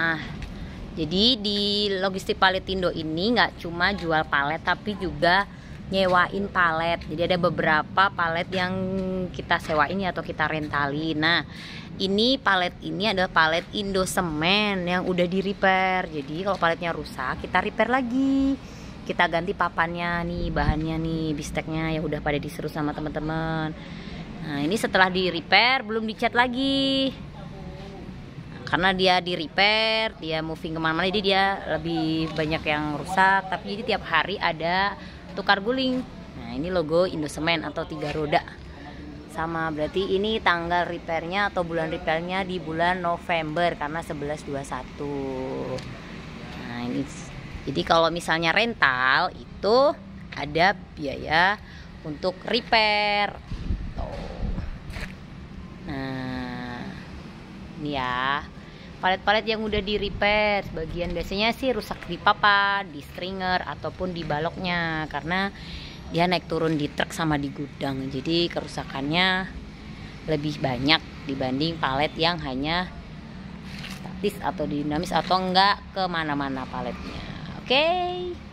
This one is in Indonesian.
Nah, jadi di logistik paletindo ini nggak cuma jual palet tapi juga nyewain palet. Jadi ada beberapa palet yang kita sewain atau kita rentali Nah, ini palet ini adalah palet Indo Semen yang udah di repair. Jadi kalau paletnya rusak, kita repair lagi. Kita ganti papannya nih, bahannya nih, bisteknya ya udah pada diseru sama teman-teman. Nah, ini setelah di repair belum dicat lagi karena dia di repair dia moving kemana-mana jadi dia lebih banyak yang rusak tapi jadi tiap hari ada tukar guling nah ini logo Indosemen atau tiga roda sama berarti ini tanggal repairnya atau bulan repairnya di bulan November karena 1121 nah ini jadi kalau misalnya rental itu ada biaya untuk repair nah ini ya palet-palet yang udah di repair bagian biasanya sih rusak di papa di stringer ataupun di baloknya karena dia naik turun di truk sama di gudang jadi kerusakannya lebih banyak dibanding palet yang hanya statis atau dinamis atau enggak kemana-mana paletnya oke okay?